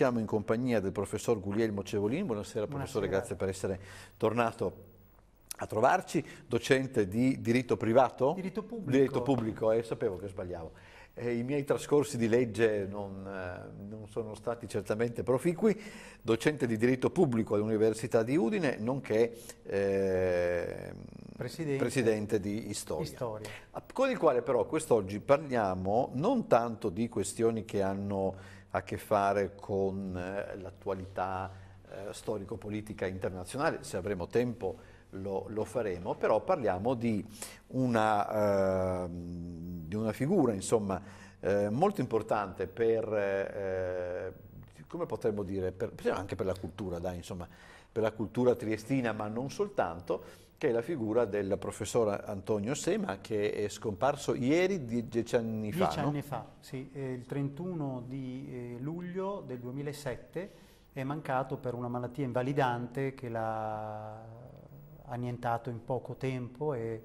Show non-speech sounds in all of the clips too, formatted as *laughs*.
siamo in compagnia del professor Guglielmo Cevolini. Buonasera, professore, Buonasera. grazie per essere tornato a trovarci, docente di diritto privato? Diritto pubblico. Diritto pubblico, eh, sapevo che sbagliavo. Eh, I miei trascorsi di legge non, eh, non, sono stati certamente proficui. Docente di diritto pubblico all'Università di Udine, nonché ehm, presidente. presidente. di Istoria. Istoria. Con il quale però quest'oggi parliamo non tanto di questioni che hanno a che fare con eh, l'attualità eh, storico-politica internazionale, se avremo tempo lo, lo, faremo, però parliamo di una, eh, di una figura insomma, eh, molto importante per, eh, eh come potremmo dire, per, anche per la cultura, dai, insomma, per la cultura triestina, ma non soltanto, che è la figura del professor Antonio Sema che è scomparso ieri dieci anni fa. Dieci anni fa, sì, eh, il 31 di eh, luglio del 2007 è mancato per una malattia invalidante che l'ha annientato in poco tempo e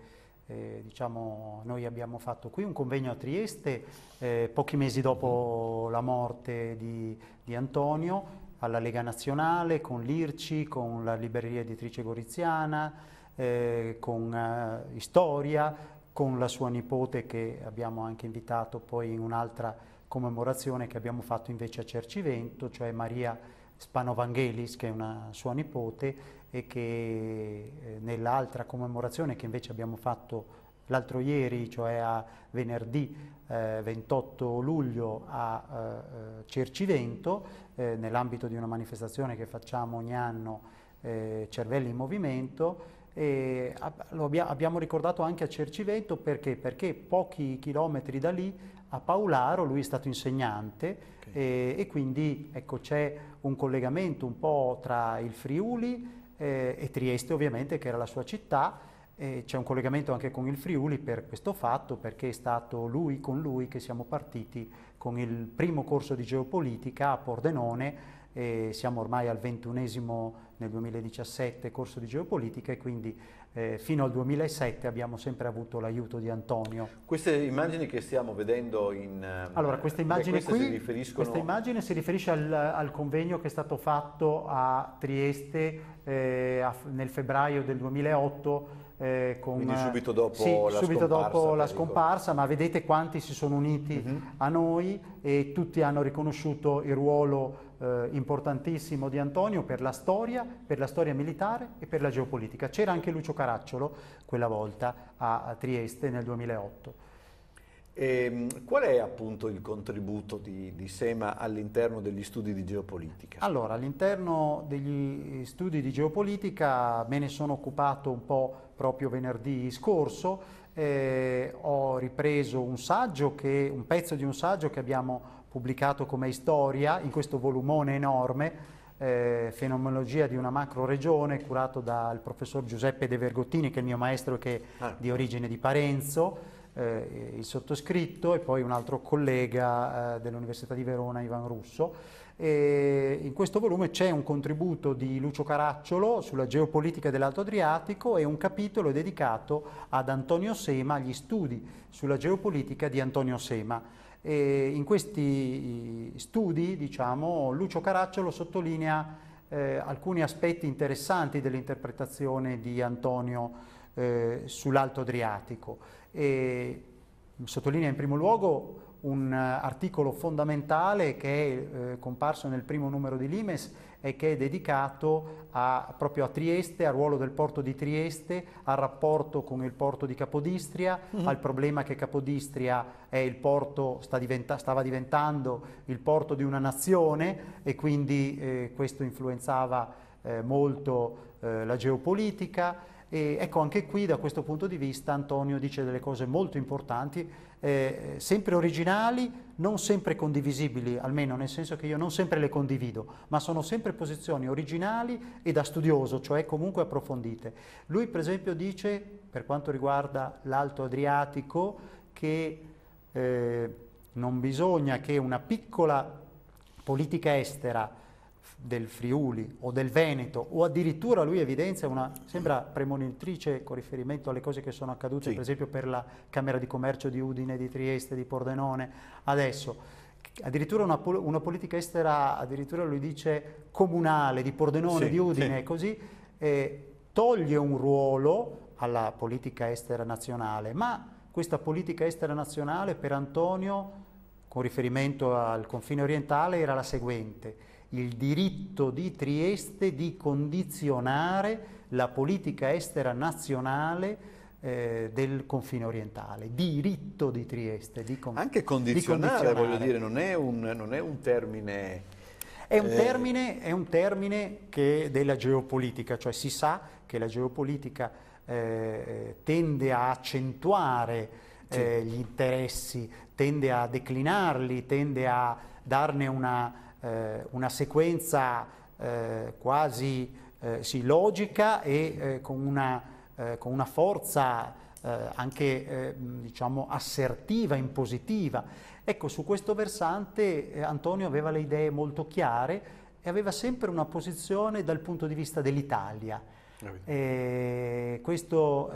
eh, diciamo, noi abbiamo fatto qui un convegno a Trieste eh, pochi mesi dopo la morte di, di Antonio alla Lega Nazionale con l'IRCI, con la Libreria Editrice Goriziana, eh, con eh, storia, con la sua nipote che abbiamo anche invitato poi in un'altra commemorazione che abbiamo fatto invece a Cercivento, cioè Maria Spanovangelis che è una sua nipote e che eh, nell'altra commemorazione che invece abbiamo fatto l'altro ieri, cioè a venerdì eh, 28 luglio a eh, Cercivento, eh, nell'ambito di una manifestazione che facciamo ogni anno eh, Cervelli in Movimento, e lo abbiamo ricordato anche a Cercivento perché? perché? pochi chilometri da lì a Paolaro lui è stato insegnante okay. e, e, quindi ecco, c'è un collegamento un po' tra il Friuli eh, e Trieste ovviamente che era la sua città c'è un collegamento anche con il Friuli per questo fatto perché è stato lui con lui che siamo partiti con il primo corso di geopolitica a Pordenone e siamo ormai al ventunesimo nel 2017 corso di geopolitica e quindi eh, fino al 2007 abbiamo sempre avuto l'aiuto di Antonio. Queste immagini che stiamo vedendo in... Eh, allora, questa eh, queste qui si, riferiscono... questa immagine si riferisce al, al, convegno che è stato fatto a Trieste eh, a, nel febbraio del 2008 eh, con, Quindi subito eh, dopo, sì, la, subito scomparsa, dopo la scomparsa, ma vedete quanti si sono uniti uh mhm. -huh. a noi e tutti hanno riconosciuto il ruolo eh, importantissimo di Antonio per la storia, per la storia militare e per la geopolitica. C'era anche Lucio Caracciolo quella volta a, a Trieste nel 2008. E, ehm, qual è appunto il contributo di, di Sema all'interno degli studi di geopolitica? Allora, all'interno degli eh, studi di geopolitica me ne sono occupato un po' proprio venerdì scorso, eh, ho ripreso un, saggio che, un pezzo di un saggio che abbiamo pubblicato come Storia, in questo volumone enorme, eh, Fenomenologia di una macro regione, curato dal professor Giuseppe De Vergottini, che è il mio maestro che è ah. di origine di Parenzo, eh, il sottoscritto e poi un altro collega eh, dell'Università di Verona, Ivan Russo. E in questo volume c'è un contributo di Lucio Caracciolo sulla geopolitica dell'Alto Adriatico e un capitolo dedicato ad Antonio Sema, agli studi sulla geopolitica di Antonio Sema. E in questi studi, diciamo, Lucio Caracciolo sottolinea eh, alcuni aspetti interessanti dell'interpretazione di Antonio eh, sull'Alto Adriatico. E sottolinea in primo luogo un articolo fondamentale che è eh, comparso nel primo numero di Limes e che è dedicato a, proprio a Trieste, al ruolo del porto di Trieste, al rapporto con il porto di Capodistria, mm. al problema che Capodistria è il porto, diventa, stava diventando il porto di una nazione e quindi eh, questo influenzava eh, molto eh, la geopolitica. E ecco, anche qui da questo punto di vista Antonio dice delle cose molto importanti eh, sempre originali, non sempre condivisibili, almeno nel senso che io non sempre le condivido, ma sono sempre posizioni originali e da studioso, cioè comunque approfondite. Lui per esempio dice, per quanto riguarda l'Alto Adriatico, che eh, non bisogna che una piccola politica estera del Friuli o del Veneto o addirittura lui evidenzia una, sembra premonitrice con riferimento alle cose che sono accadute sì. per esempio per la Camera di Commercio di Udine, di Trieste, di Pordenone adesso. Addirittura una, una politica estera, addirittura lui dice comunale, di Pordenone, sì, di Udine, sì. così, eh, toglie un ruolo alla politica estera nazionale, ma questa politica estera nazionale per Antonio, con riferimento al confine orientale, era la seguente il diritto di Trieste di condizionare la politica estera nazionale eh, del confine orientale, diritto di Trieste. Di con Anche condizionare, di condizionare, voglio dire, non è un, non è un termine... È un eh, termine, è un termine della geopolitica, cioè si sa che la geopolitica eh, tende a accentuare eh, gli interessi, tende a declinarli, tende a darne una eh, una sequenza eh, quasi eh, sì, logica e eh, con una, eh, con, una, forza anche diciamo assertiva, impositiva. Ecco, su questo versante Antonio aveva le idee molto chiare e aveva sempre una posizione dal punto di vista dell'Italia. questo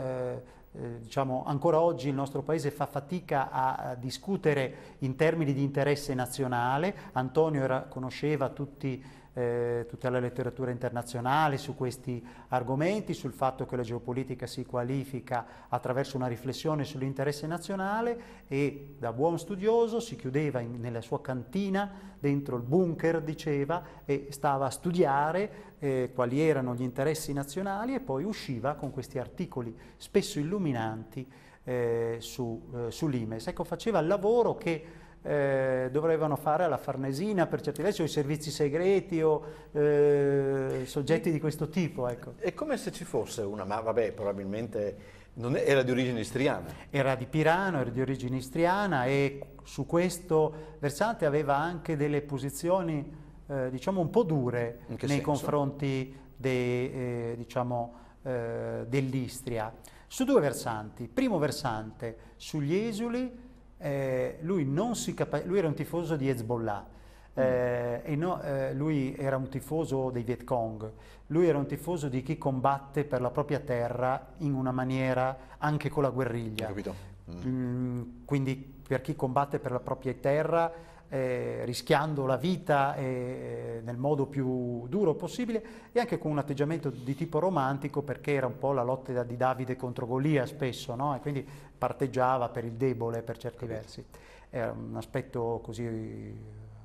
eh, diciamo, ancora oggi il nostro Paese fa fatica a, discutere in termini di interesse nazionale, Antonio era, conosceva tutti eh, tutta la letteratura internazionale su questi argomenti, sul fatto che la geopolitica si qualifica attraverso una riflessione sull'interesse nazionale e da buon studioso si chiudeva in, nella sua cantina, dentro il bunker diceva, e stava a studiare eh, quali erano gli interessi nazionali e poi usciva con questi articoli spesso illuminanti eh, su, eh, sull'IMES. Ecco, faceva il lavoro che eh, dovevano fare alla Farnesina per certi versi, o i servizi segreti o eh, soggetti di questo tipo. Ecco. È come se ci fosse una, ma vabbè, probabilmente era di origine istriana. Era di Pirano, era di origine istriana e su questo versante aveva anche delle posizioni eh, diciamo un po' dure nei senso? confronti de, eh, diciamo, eh, dell'Istria. Su due versanti. Primo versante sugli esuli eh, lui, capa- lui, era un tifoso di Hezbollah, mm. eh, mm. no, eh, lui era un tifoso dei Viet Cong, lui era un tifoso di chi combatte per la propria terra in una maniera anche con la guerriglia. Mm. Mm, quindi per chi combatte per la propria terra, eh, rischiando la vita eh, nel modo più duro possibile e anche con un atteggiamento di tipo romantico perché era un po' la lotta di Davide contro Golia spesso, no? e quindi parteggiava per il debole per certi Capito. versi. Era un aspetto così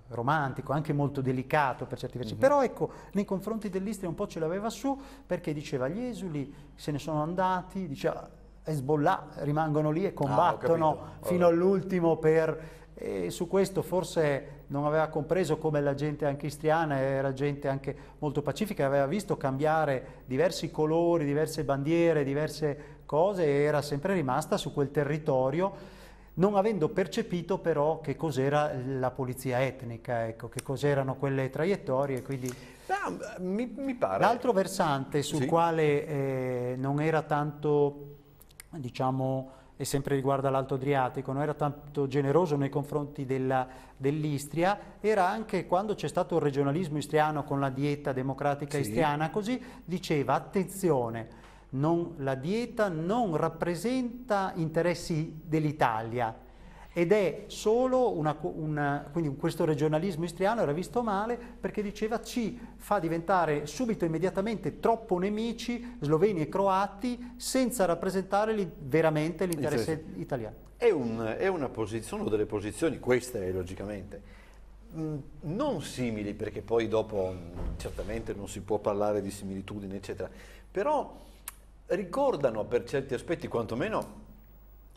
romantico, anche molto delicato per certi versi, mm -hmm. però ecco, nei confronti dell'Istria un po' ce l'aveva su perché diceva gli esuli se ne sono andati, diceva Hezbollah rimangono lì e ah, combattono ah, fino all'ultimo per... E su questo forse non aveva compreso come la gente anche istriana era gente anche molto pacifica, aveva visto cambiare diversi colori, diverse bandiere, diverse cose e era sempre rimasta su quel territorio non avendo percepito però che cos'era la polizia etnica, ecco, che cos'erano quelle traiettorie. Quindi... No, mi, mi L'altro versante sul sì. quale eh, non era tanto diciamo, e sempre riguarda l'Alto Adriatico, non era tanto generoso nei confronti dell'Istria, dell era anche quando c'è stato il regionalismo istriano con la dieta democratica sì. istriana, così diceva attenzione, non, la dieta non rappresenta interessi dell'Italia, ed è solo una, una, quindi questo regionalismo istriano era visto male perché diceva ci fa diventare subito immediatamente troppo nemici sloveni e croati senza rappresentare li, veramente l'interesse italiano. È, un, è, una posizione o delle posizioni, queste eh, logicamente, mm, non simili perché poi dopo mm, certamente non si può parlare di similitudini eccetera, però ricordano per certi aspetti quantomeno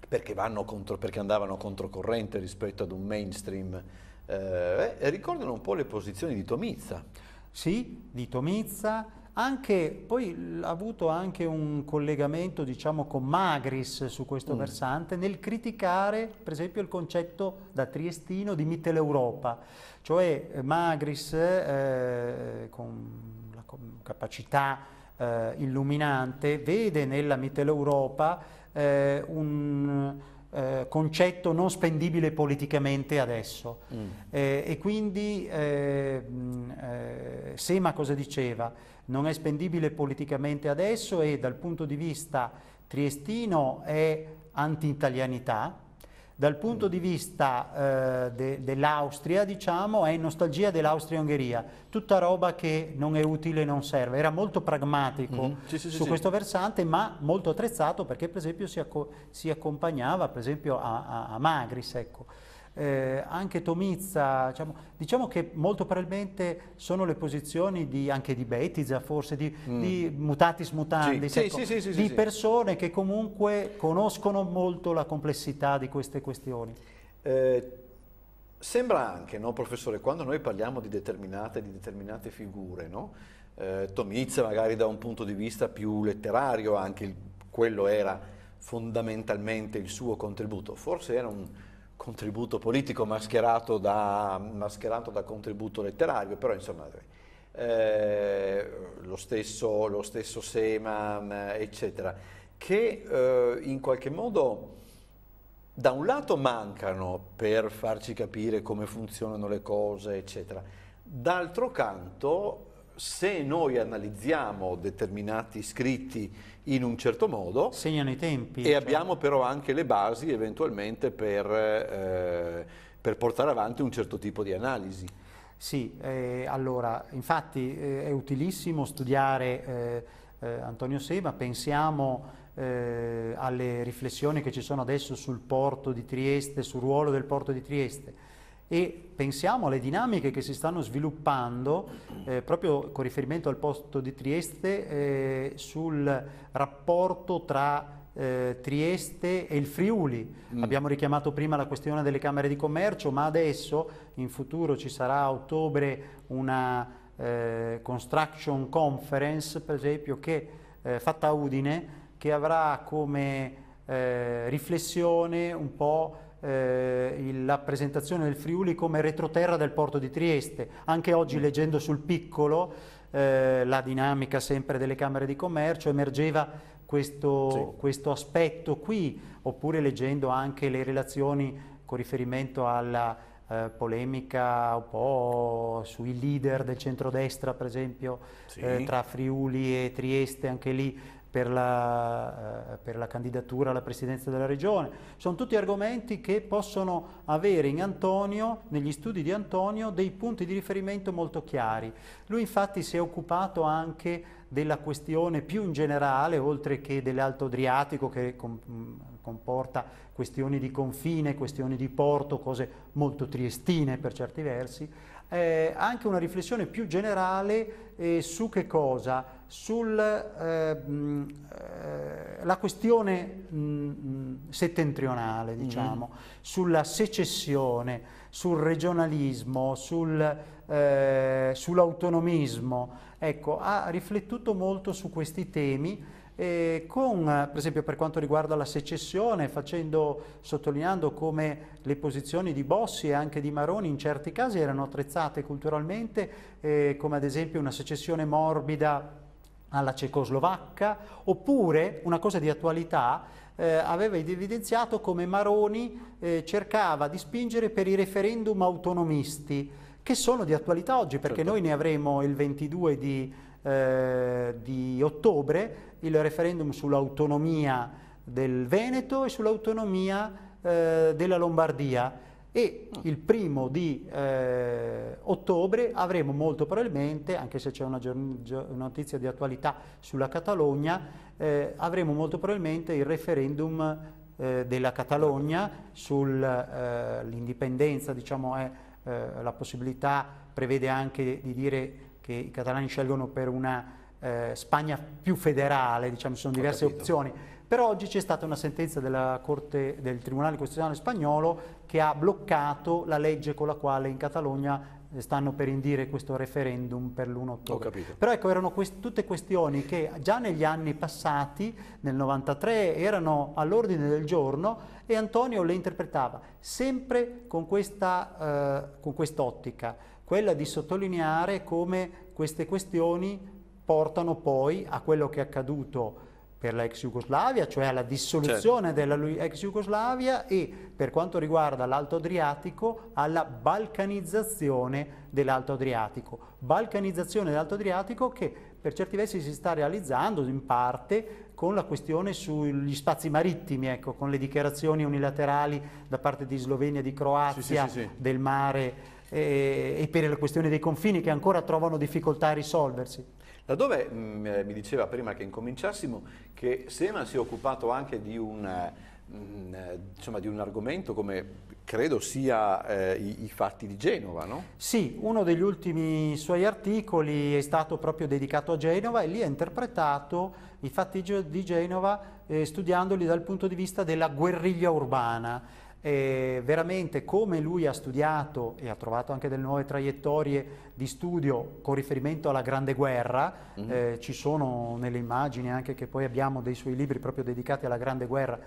perché, contro, perché andavano controcorrente rispetto ad un mainstream. Eh, eh ricordano un po' le posizioni di Tomizza. Sì, di Tomizza, anche, poi ha avuto anche un collegamento diciamo, con Magris su questo mm. versante nel criticare per esempio il concetto da triestino di Mitteleuropa, cioè eh, Magris eh, con la capacità eh, illuminante vede nella Mitteleuropa eh, un eh, concetto non spendibile politicamente adesso. Mm. Eh, e quindi eh, mm, eh, Sema cosa diceva? Non è spendibile politicamente adesso e dal punto di vista triestino è anti-italianità, dal punto di vista eh, de, dell'Austria, diciamo, è nostalgia dell'Austria-Ungheria, tutta roba che non è utile, e non serve. Era molto pragmatico mm -hmm. sì, sì, su sì. questo versante, ma molto attrezzato perché, per esempio, si, acco si accompagnava, per esempio, a, a, a Magris, ecco eh, anche Tomizza, diciamo, diciamo, che molto probabilmente sono le posizioni di, anche di Bettiza, forse di, mm. di mutatis mutandis, sì. Ecco, sì, sì, di persone che comunque conoscono molto la complessità di queste questioni. Eh, sembra anche, no, professore, quando noi parliamo di determinate, di determinate figure, no? eh, Tomizza magari da un punto di vista più letterario, anche il, quello era fondamentalmente il suo contributo, forse era un contributo politico mascherato da, mascherato da contributo letterario, però insomma eh, lo, stesso, lo, stesso, Sema, eccetera, che eh, in qualche modo da un lato mancano per farci capire come funzionano le cose, eccetera, d'altro canto se noi analizziamo determinati scritti in un certo modo. Segnano i tempi. E cioè. abbiamo però anche le basi eventualmente per, eh, per portare avanti un certo tipo di analisi. Sì, eh, allora, infatti eh, è utilissimo studiare eh, eh Antonio Seba, pensiamo eh, alle riflessioni che ci sono adesso sul porto di Trieste, sul ruolo del porto di Trieste e pensiamo alle dinamiche che si stanno sviluppando eh, proprio con riferimento al posto di Trieste eh, sul rapporto tra eh, Trieste e il Friuli. Mm. Abbiamo richiamato prima la questione delle Camere di Commercio, ma adesso in futuro ci sarà a ottobre una eh, Construction Conference, per esempio, che, eh, fatta a Udine, che avrà come eh, riflessione un po' eh, la presentazione del Friuli come retroterra del porto di Trieste. Anche oggi mm. leggendo sul piccolo eh, la dinamica sempre delle Camere di Commercio emergeva questo, sì. questo aspetto qui, oppure leggendo anche le relazioni con riferimento alla eh, polemica un po' sui leader del centrodestra, per esempio, sì. eh, tra Friuli e Trieste, anche lì per la, eh, per la candidatura alla presidenza della regione. Sono tutti argomenti che possono avere in Antonio, negli studi di Antonio, dei punti di riferimento molto chiari. Lui infatti si è occupato anche della questione più in generale, oltre che dell'Alto Adriatico che mm, comporta questioni di confine, questioni di porto, cose molto triestine per certi versi, eh, anche una riflessione più generale eh, su che cosa? sulla eh, eh questione mh, settentrionale, mhm. diciamo, mm. sulla secessione, sul regionalismo, sul, eh, sull'autonomismo, ecco, ha riflettuto molto su questi temi eh, con, per esempio per quanto riguarda la secessione, facendo, sottolineando come le posizioni di Bossi e anche di Maroni in certi casi erano attrezzate culturalmente, eh, come ad esempio una secessione morbida alla cecoslovacca, oppure una cosa di attualità eh, aveva evidenziato come Maroni eh, cercava di spingere per i referendum autonomisti, che sono di attualità oggi perché certo. noi ne avremo il 22 di, eh, di ottobre il referendum sull'autonomia del Veneto e sull'autonomia eh, della Lombardia e il primo di eh, ottobre avremo molto probabilmente, anche se c'è una, notizia di attualità sulla Catalogna, eh, avremo molto probabilmente il referendum eh, della Catalogna sull'indipendenza, eh, diciamo è eh, la possibilità, prevede anche di dire che i catalani scelgono per una eh, Spagna più federale, diciamo sono diverse opzioni però oggi c'è stata una sentenza della Corte del Tribunale Costituzionale spagnolo che ha bloccato la legge con la quale in Catalogna eh, stanno per indire questo referendum per l'1 ottobre. Però ecco, erano quest tutte questioni che già negli anni passati, nel 93, erano all'ordine del giorno e Antonio le interpretava sempre con questa eh, con quest'ottica, quella di sottolineare come queste questioni portano poi a quello che è accaduto per la ex Jugoslavia, cioè alla dissoluzione certo. della ex Jugoslavia e per quanto riguarda l'Alto Adriatico alla balcanizzazione dell'Alto Adriatico. Balcanizzazione dell'Alto Adriatico che per certi versi si sta realizzando in parte con la questione sugli spazi marittimi, ecco, con le dichiarazioni unilaterali da parte di Slovenia e di Croazia sì, sì, sì, del mare eh, e per la questione dei confini che ancora trovano difficoltà a risolversi. Laddove mh, mm, eh, mi diceva prima che incominciassimo che Sema si è occupato anche di un, mh, eh, diciamo, mm, eh, di un argomento come credo sia eh, i, i, fatti di Genova, no? Sì, uno degli ultimi suoi articoli è stato proprio dedicato a Genova e lì ha interpretato i fatti di Genova eh, studiandoli dal punto di vista della guerriglia urbana eh, veramente come lui ha studiato e ha trovato anche delle nuove traiettorie di studio con riferimento alla Grande Guerra, mm -hmm. eh, ci sono nelle immagini anche che poi abbiamo dei suoi libri proprio dedicati alla Grande Guerra,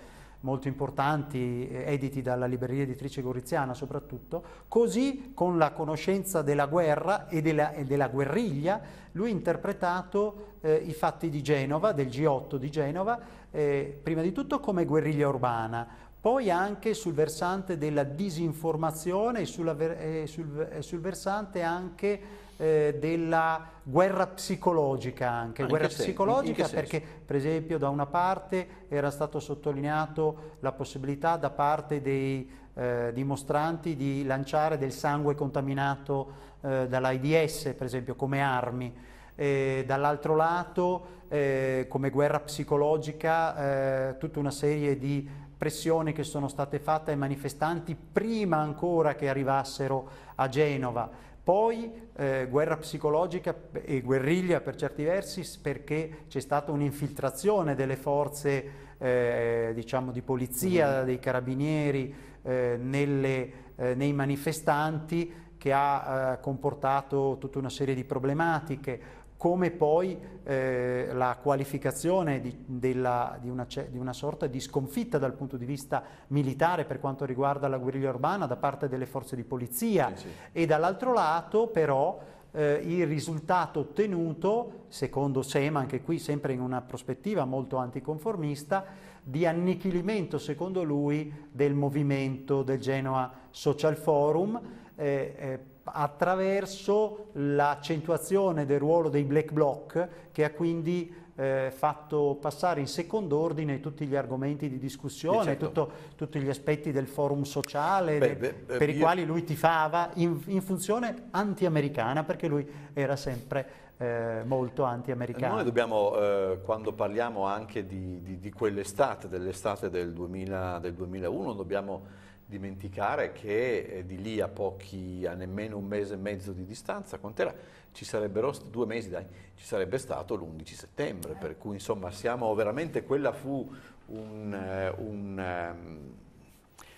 molto importanti, eh, editi dalla libreria editrice goriziana soprattutto, così con la conoscenza della guerra e della, e della guerriglia lui ha interpretato eh, i fatti di Genova, del G8 di Genova, eh, prima di tutto come guerriglia urbana, poi anche sul versante della disinformazione e, sulla, e, sul, e sul, versante anche eh, della guerra psicologica. Anche. Anche ah, guerra se, psicologica perché per esempio da una parte era stato sottolineato la possibilità da parte dei eh, dimostranti di lanciare del sangue contaminato eh, dall'AIDS per esempio come armi. Eh, dall'altro lato eh, come guerra psicologica eh, tutta una serie di pressioni che sono state fatte ai manifestanti prima ancora che arrivassero a Genova. Poi eh, guerra psicologica e guerriglia per certi versi perché c'è stata un'infiltrazione delle forze eh, diciamo di polizia, mm-hmm. dei carabinieri eh, nelle, eh, nei manifestanti che ha eh, comportato tutta una serie di problematiche come poi eh, la qualificazione di, della, di, una, di, una, sorta di sconfitta dal punto di vista militare per quanto riguarda la guerriglia urbana da parte delle forze di polizia sì, sì. e dall'altro lato però eh, il risultato ottenuto, secondo SEMA, anche qui sempre in una prospettiva molto anticonformista, di annichilimento, secondo lui, del movimento del Genoa Social Forum, eh, eh attraverso l'accentuazione del ruolo dei black block che ha quindi eh, fatto passare in secondo ordine tutti gli argomenti di discussione, certo. tutto, tutti gli aspetti del forum sociale beh, beh, beh, per i quali lui tifava in, in funzione anti-americana perché lui era sempre eh, molto anti-americano. Noi dobbiamo, eh, quando parliamo anche di, di, di quell'estate, dell'estate del, del 2001, dobbiamo dimenticare che eh, di lì a pochi, a nemmeno un mese e mezzo di distanza, quant'era? Ci sarebbero, due mesi dai, ci sarebbe stato l'11 settembre, per cui insomma siamo veramente, quella fu un... Eh, un ehm,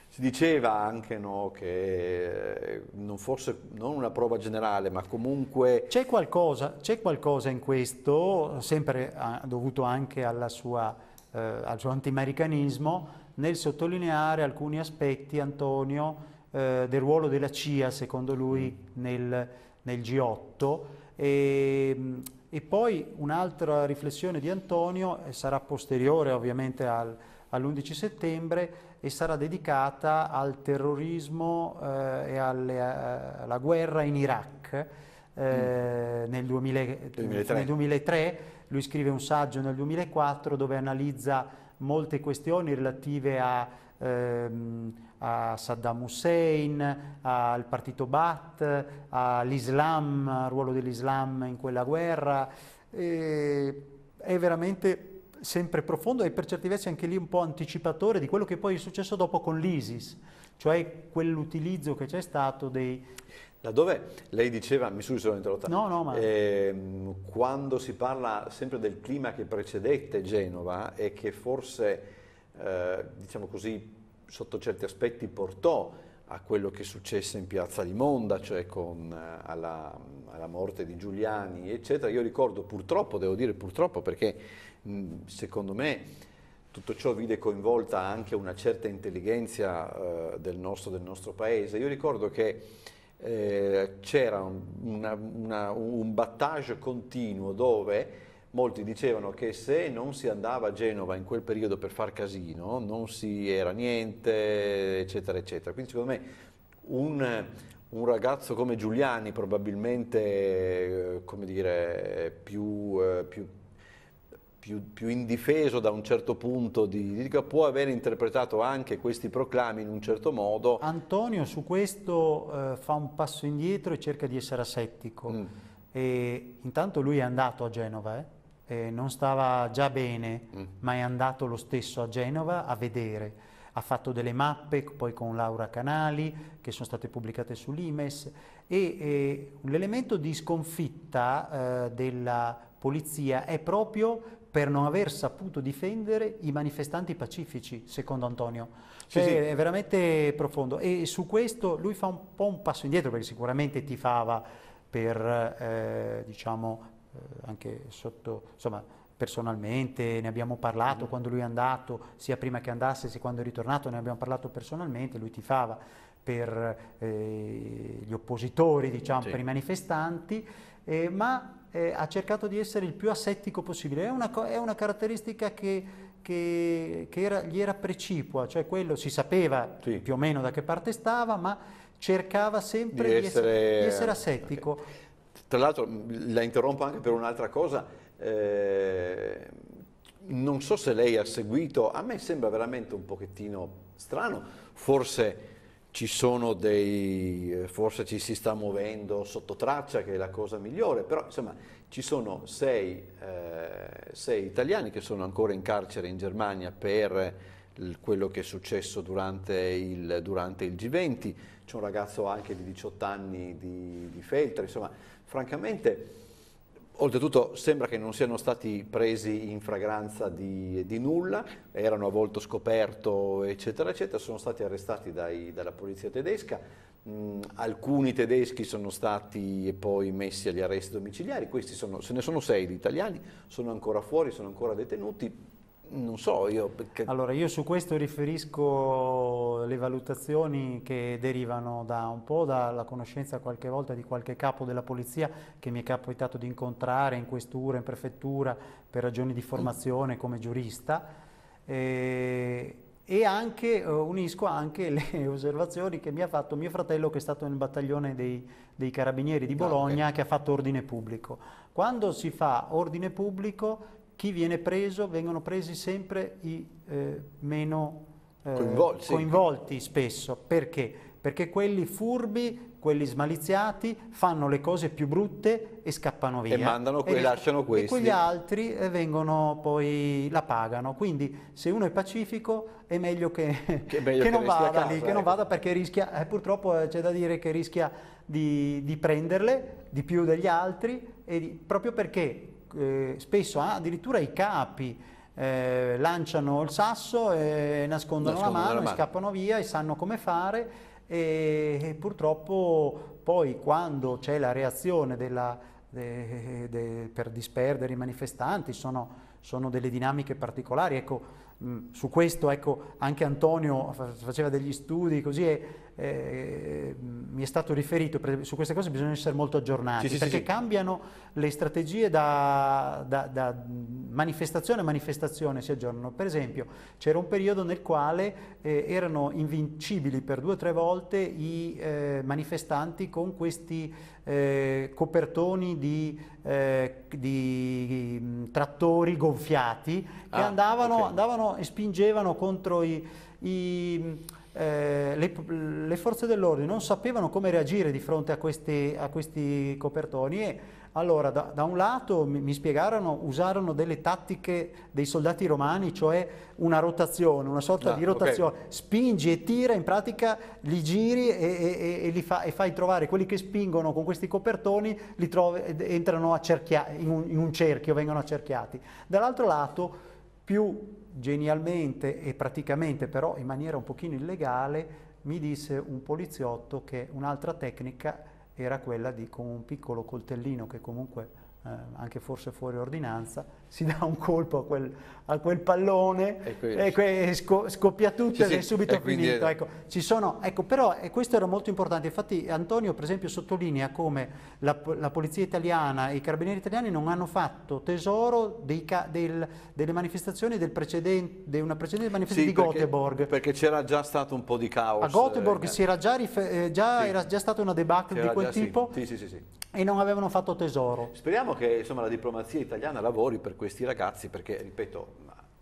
si diceva anche no, che eh, non fosse non una prova generale, ma comunque... C'è qualcosa, qualcosa, in questo, sempre dovuto anche sua, eh, al suo anti nel sottolineare alcuni aspetti, Antonio, eh, del ruolo della CIA, secondo lui, mm. nel, nel G8. E, ehm, e poi un'altra riflessione di Antonio eh, sarà posteriore ovviamente al, all'11 settembre e sarà dedicata al terrorismo eh, e alle, eh, alla guerra in Iraq. Eh, mm. nel, 2000, nel, 2003. lui scrive un saggio nel 2004 dove analizza molte questioni relative a, ehm, a Saddam Hussein, al partito Ba'ath, all'Islam, al ruolo dell'Islam in quella guerra. E è veramente sempre profondo e per certi versi anche lì un po' anticipatore di quello che poi è successo dopo con l'ISIS, cioè quell'utilizzo che c'è stato dei, Laddove lei diceva, mi scusi se l'ho interrotta, no, no, ma... ehm, quando si parla sempre del clima che precedette Genova e che forse, eh, diciamo così, sotto certi aspetti portò a quello che successe in Piazza di Monda, cioè con, eh, alla, alla, morte di Giuliani, eccetera, io ricordo purtroppo, devo dire purtroppo, perché mh, secondo me tutto ciò vide coinvolta anche una certa intelligenza eh, del, nostro, del nostro paese. Io ricordo che eh, c'era un battage continuo dove molti dicevano che se non si andava a Genova in quel periodo per far casino, non si era niente, eccetera, eccetera. Quindi secondo me un, un ragazzo come Giuliani, probabilmente eh, come dire, più, eh, più più, più, indifeso da un certo punto di, vista, può aver interpretato anche questi proclami in un certo modo. Antonio su questo eh, fa un passo indietro e cerca di essere asettico. Mm. E, intanto lui è andato a Genova, eh? E non stava già bene, mm. ma è andato lo stesso a Genova a vedere. Ha fatto delle mappe, poi con Laura Canali, che sono state pubblicate sull'IMES, e, e l'elemento di sconfitta eh, della polizia è proprio per non aver saputo difendere i manifestanti pacifici, secondo Antonio. Cioè, sì, sì. È veramente profondo. E su questo lui fa un po' un passo indietro, perché sicuramente tifava per, eh, diciamo, eh, anche sotto, insomma, personalmente, ne abbiamo parlato mm. quando lui è andato, sia prima che andasse, sia quando è ritornato, ne abbiamo parlato personalmente, lui tifava per eh, gli oppositori, diciamo, sì. per i manifestanti eh, ma eh, ha cercato di essere il più assettico possibile. È una, è una caratteristica che, che, che era, gli era precipua, cioè quello si sapeva sì. più o meno da che parte stava, ma cercava sempre di, di, essere, di essere, assettico. Okay. Tra l'altro la interrompo anche per un'altra cosa. Eh, non so se lei ha seguito, a me sembra veramente un pochettino strano, forse ci sono dei, eh, forse ci si sta muovendo sotto traccia che è la cosa migliore, però insomma ci sono sei, eh, sei italiani che sono ancora in carcere in Germania per quello che è successo durante il, durante il, G20, c'è un ragazzo anche di 18 anni di, di Feltre, insomma francamente Oltretutto sembra che non siano stati presi in fragranza di, di, nulla, erano a volto scoperto, eccetera, eccetera, sono stati arrestati dai, dalla polizia tedesca, mh, mm, alcuni tedeschi sono stati poi messi agli arresti domiciliari, questi sono, se ne sono sei di italiani, sono ancora fuori, sono ancora detenuti, non so io... Perché... Allora io su questo riferisco le valutazioni che derivano da un po' dalla conoscenza qualche volta di qualche capo della polizia che mi è capitato di incontrare in questura, in prefettura, per ragioni di formazione come giurista. E eh, e anche, eh, unisco anche le *laughs* osservazioni che mi ha fatto mio fratello che è stato nel battaglione dei, dei carabinieri di ah, Bologna okay. che ha fatto ordine pubblico. Quando si fa ordine pubblico chi viene preso, vengono presi sempre i eh, meno eh, coinvolti. coinvolti spesso. Perché? Perché quelli furbi, quelli smaliziati, fanno le cose più brutte e scappano via. E mandano que- e lasciano questi. E quegli altri eh, vengono poi, la pagano. Quindi se uno è pacifico è meglio che, *laughs* che, meglio che, che non vada casa, lì, che non ecco. vada perché rischia, eh, purtroppo eh, c'è da dire che rischia di, di prenderle di più degli altri, di, proprio perché eh, spesso ah, addirittura i capi eh, lanciano il sasso e nascondono, nascondono la, mano, la mano, scappano via e sanno come fare e, e purtroppo poi quando c'è la reazione della, de, de, per disperdere i manifestanti sono, sono delle dinamiche particolari. Ecco, mh, su questo ecco, anche Antonio faceva degli studi così e eh, mi è stato riferito, su queste cose bisogna essere molto aggiornati, sì, perché sì, sì. cambiano le strategie da, da, da, manifestazione a manifestazione, si aggiornano. Per esempio, c'era un periodo nel quale eh, erano invincibili per due o tre volte i eh, manifestanti con questi eh, copertoni di, eh, di, trattori gonfiati che ah, andavano, okay. andavano e spingevano contro i, i eh, le, le, forze dell'ordine non sapevano come reagire di fronte a questi, a questi copertoni e allora da, da un lato mi, mi, spiegarono usarono delle tattiche dei soldati romani cioè una rotazione, una sorta ah, di rotazione okay. spingi e tira, in pratica li giri e, e, e li fa, e fai trovare quelli che spingono con questi copertoni li trovi, entrano in un, in un cerchio, vengono accerchiati dall'altro lato più genialmente e praticamente però in maniera un pochino illegale mi disse un poliziotto che un'altra tecnica era quella di con un piccolo coltellino che comunque eh, anche forse fuori ordinanza, *laughs* si dà un colpo a quel, a quel pallone e, e sco scoppia tutto ed è subito finito. Ecco, sono, ecco, però eh, questo era molto importante, infatti Antonio per esempio sottolinea come la, la polizia italiana e i carabinieri italiani non hanno fatto tesoro del, delle manifestazioni del precedente, di una precedente manifestazione sì, di perché, Göteborg. Perché c'era già stato un po' di caos. A Göteborg eh, già, eh, già sì. era già stata una debacle di quel già, tipo. Sì, sì, sì. sì e non avevano fatto tesoro. Speriamo che insomma, la diplomazia italiana lavori per questi ragazzi perché, ripeto,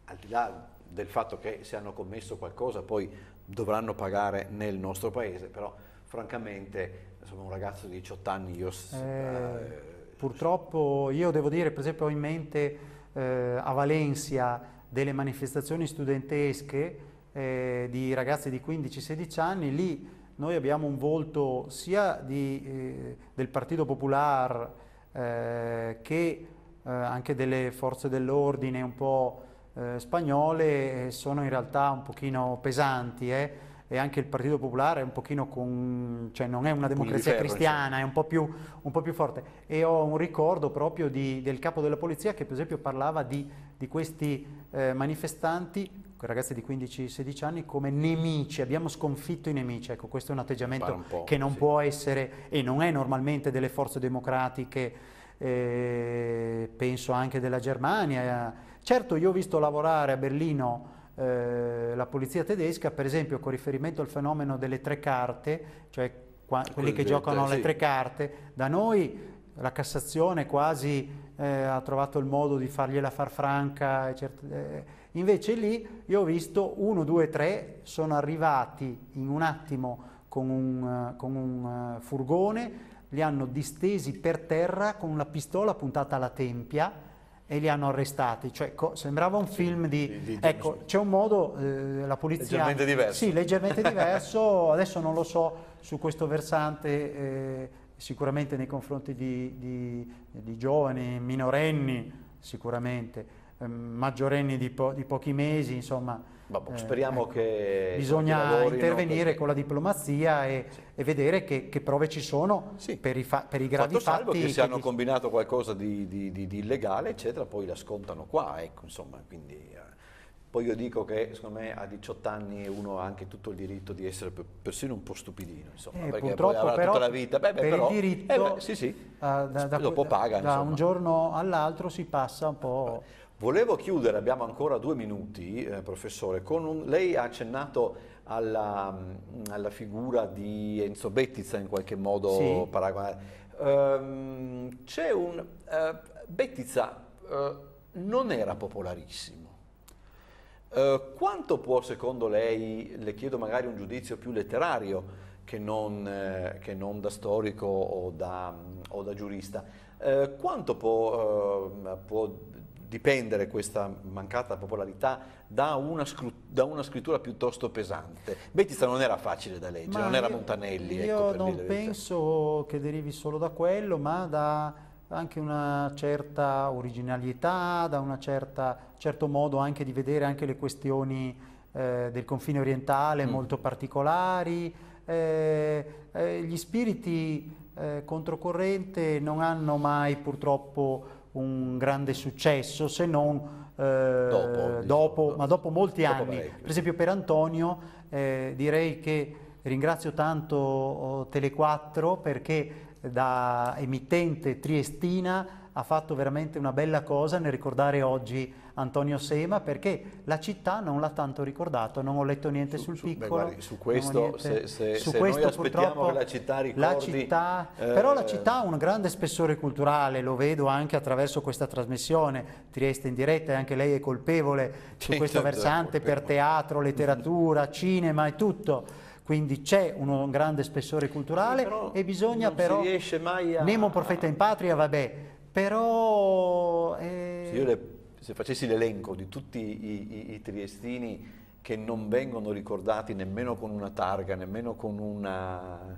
al di là del fatto che se hanno commesso qualcosa poi dovranno pagare nel nostro paese, però francamente insomma, un ragazzo di 18 anni io... Eh, eh, purtroppo io devo dire, per esempio ho in mente eh, a Valencia delle manifestazioni studentesche eh, di ragazzi di 15-16 anni, lì noi abbiamo un volto sia di, eh, del Partito Popolare eh, che eh, anche delle forze dell'ordine un po' eh, spagnole sono in realtà un pochino pesanti eh. e anche il Partito Popolare è un pochino con, cioè non è una democrazia ferro, cristiana, cioè. è un po, più, un po, più, forte. E ho un ricordo proprio di, del capo della polizia che per esempio parlava di, di questi eh, manifestanti ragazzi di 15-16 anni come nemici, abbiamo sconfitto i nemici, ecco questo è un atteggiamento un che non sì. può essere e non è normalmente delle forze democratiche, eh, penso anche della Germania. Certo io ho visto lavorare a Berlino eh, la polizia tedesca, per esempio con riferimento al fenomeno delle tre carte, cioè qua, quelli che giocano alle sì. tre carte, da noi la Cassazione quasi eh, ha trovato il modo di fargliela far franca. Certe, eh, Invece lì io ho visto 1, 2, 3, sono arrivati in un attimo con un, eh, con un eh, furgone, li hanno distesi per terra con una pistola puntata alla tempia e li hanno arrestati. Cioè, sembrava un film di... di, di ecco, c'è un modo, eh, la polizia... Leggermente diverso. Sì, leggermente *laughs* diverso, adesso non lo so su questo versante, eh, sicuramente nei confronti di, di giovani, minorenni, sicuramente Ehm, maggiorenni di, po di, pochi mesi, insomma. Boh, speriamo ecco, che bisogna intervenire con la diplomazia e, sì. e vedere che, che, prove ci sono sì. per, i per, i gravi Fatto fatti. Salvo che, se hanno gli... combinato qualcosa di, di, di, illegale, eccetera, poi la scontano qua, ecco, insomma, quindi... Eh, poi io dico che secondo me a 18 anni uno ha anche tutto il diritto di essere persino un po' stupidino, insomma, eh, perché poi avrà però, tutta la vita. Beh, beh, per però, il diritto, eh, beh, sì, sì, uh, da, da, dopo paga. Da insomma. un giorno all'altro si passa un po'... Vabbè. Volevo chiudere, abbiamo ancora due minuti, eh, professore, un, lei ha accennato alla, mm, alla, figura di Enzo Bettiza in qualche modo sì. paragonata. Um, ehm, c'è un... Uh, Bettiza uh, non era popolarissimo. Uh, quanto può, secondo lei, le chiedo magari un giudizio più letterario che non, eh, che non da storico o da, mm, o da giurista, quanto può, può dipendere questa mancata popolarità da una, da una, scrittura piuttosto pesante. Bettista non era facile da leggere, ma non era io, Montanelli. Io ecco, non penso che derivi solo da quello, ma da anche una certa originalità, da un certo modo anche di vedere anche le questioni eh, del confine orientale mm. molto particolari. Eh, eh, gli spiriti eh, controcorrente non hanno mai purtroppo un grande successo, se non eh, dopo, dopo diciamo, ma dopo molti dopo anni. Parecchio. Per esempio per Antonio eh, direi che ringrazio tanto Tele4 perché da emittente triestina ha fatto veramente una bella cosa nel ricordare oggi Antonio Sema perché la città non l'ha tanto ricordato, non ho letto niente su, sul su, piccolo. Beh, guardi, su questo, se, se, su se questo, noi aspettiamo che la città ricordi... La città, eh, però la eh, città ha un grande spessore culturale, lo vedo anche attraverso questa trasmissione, Trieste in diretta e anche lei è colpevole su questo certo, versante per teatro, letteratura, mm-hmm. cinema e tutto quindi c'è un grande spessore culturale però e bisogna però... Si riesce mai a... Nemo profeta in patria, vabbè, però... Eh... le se facessi l'elenco di tutti i, i, i, triestini che non vengono ricordati nemmeno con una targa, nemmeno con una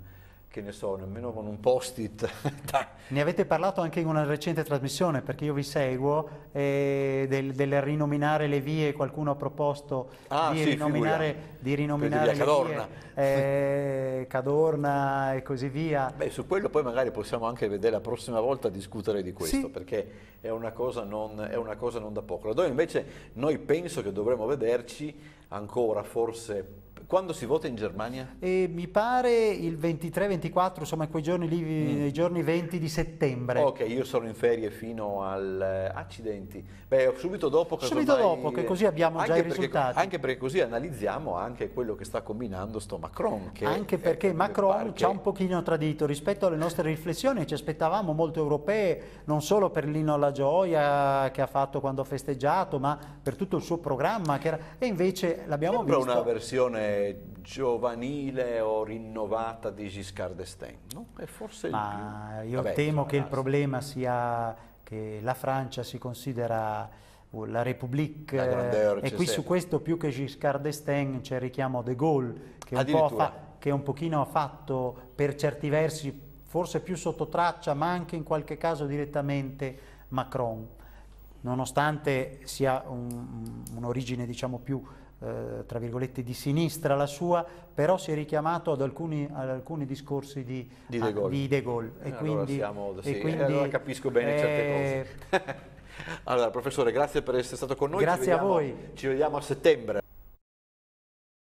che ne so, nemmeno con un post-it. *laughs* ne avete parlato anche in una recente trasmissione, perché io vi seguo, eh, del, del, rinominare le vie, qualcuno ha proposto ah, di, sì, rinominare, di, rinominare, di Cadorna. Vie, eh, Cadorna e così via. Beh, su quello poi magari possiamo anche vedere la prossima volta discutere di questo, sì. perché è una, non, è una cosa non da poco. Dove invece noi penso che dovremmo vederci ancora forse quando si vota in Germania? E mi pare il 23-24, insomma quei giorni lì, mm. nei giorni 20 di settembre. Ok, io sono in ferie fino al... Eh, accidenti. Beh, subito dopo... Subito ormai... dopo, che così abbiamo anche già i risultati. Anche perché così analizziamo anche quello che sta combinando sto Macron. anche perché Macron ci ha che... un pochino tradito rispetto alle nostre riflessioni, ci aspettavamo molto europee, non solo per l'inno alla gioia che ha fatto quando ha festeggiato, ma per tutto il suo programma. Che era... E invece l'abbiamo visto... una versione giovanile o rinnovata di Giscard d'Estaing, no? È forse Ma più... io Vabbè, temo che il problema sia che la Francia si considera uh, la République la eh, e qui su questo più che Giscard d'Estaing c'è il richiamo De Gaulle che un, po fa, che un pochino ha fatto per certi versi forse più sotto traccia ma anche in qualche caso direttamente Macron nonostante sia un'origine un diciamo più eh, tra virgolette di sinistra la sua, però si è richiamato ad alcuni, ad alcuni discorsi di, di ah, De Gaulle. Di De Gaulle. E, allora quindi, siamo, sì, e quindi, allora capisco bene eh, certe cose. *laughs* allora, professore, grazie per essere stato con noi. Grazie vediamo, a voi. Ci vediamo a settembre.